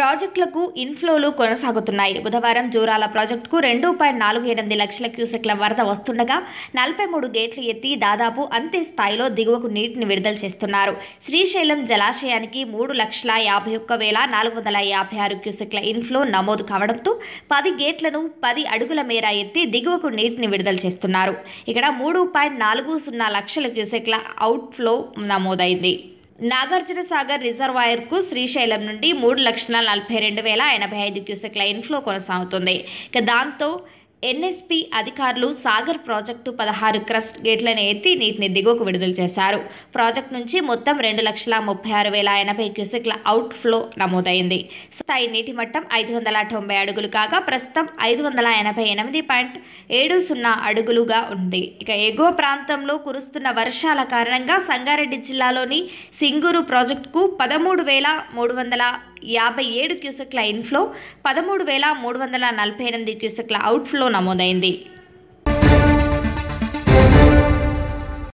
ప్రాజెక్టులకు ఇన్ఫ్లోలు కొనసాగుతున్నాయి బుధవారం జూరాల ప్రాజెక్టుకు రెండు పాయింట్ నాలుగు ఎనిమిది లక్షల క్యూసెక్ల వరద వస్తుండగా నలభై మూడు గేట్లు ఎత్తి దాదాపు అంతే స్థాయిలో దిగువకు నీటిని విడుదల చేస్తున్నారు శ్రీశైలం జలాశయానికి మూడు లక్షల యాభై ఒక్క వేల నాలుగు వందల యాభై ఆరు క్యూసెక్ల ఇన్ఫ్లో నమోదు కావడంతో పది గేట్లను పది అడుగుల మేర ఎత్తి దిగువకు నీటిని విడుదల చేస్తున్నారు ఇక్కడ మూడు పాయింట్ నాలుగు సున్నా లక్షల క్యూసెక్ల అవుట్ఫ్లో నమోదైంది నాగార్జున సాగర్ రిజర్వాయర్కు శ్రీశైలం నుండి మూడు లక్షల నలభై రెండు వేల ఎనభై ఐదు క్యూసెక్ల ఇన్ఫ్లో ఫ్లో కొనసాగుతుంది ఇక దాంతో ఎన్ఎస్పి అధికారులు సాగర్ ప్రాజెక్టు పదహారు క్రస్ట్ గేట్లను ఎత్తి నీటిని దిగువకు విడుదల చేశారు ప్రాజెక్టు నుంచి మొత్తం రెండు లక్షల ముప్పై ఆరు వేల ఎనభై క్యూసెక్ల అవుట్ ఫ్లో నమోదైంది స్థాయి నీటి మట్టం ఐదు వందల తొంభై అడుగులు కాగా ప్రస్తుతం ఐదు వందల ఎనభై ఎనిమిది పాయింట్ ఏడు సున్నా అడుగులుగా ఉంది ఇక ఎగువ ప్రాంతంలో కురుస్తున్న వర్షాల కారణంగా సంగారెడ్డి జిల్లాలోని సింగూరు ప్రాజెక్టుకు పదమూడు వేల మూడు వందల యాభై ఏడు క్యూసెక్ల ఇన్ఫ్లో పదమూడు వేల మూడు వందల నలభై ఎనిమిది క్యూసెక్ల అవుట్ఫ్లో నమోదైంది